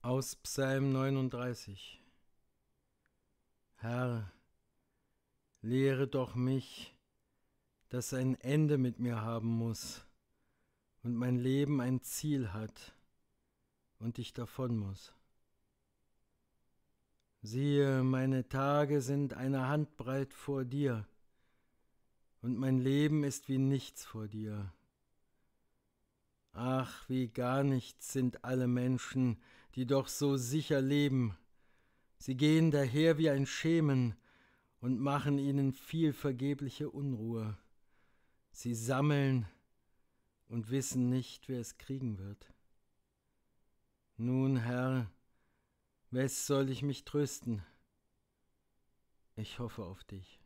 Aus Psalm 39 Herr, lehre doch mich, dass ein Ende mit mir haben muss und mein Leben ein Ziel hat und ich davon muss. Siehe, meine Tage sind eine Handbreit vor dir und mein Leben ist wie nichts vor dir. Ach, wie gar nichts sind alle Menschen, die doch so sicher leben. Sie gehen daher wie ein Schemen und machen ihnen viel vergebliche Unruhe. Sie sammeln und wissen nicht, wer es kriegen wird. Nun, Herr, wes soll ich mich trösten? Ich hoffe auf dich.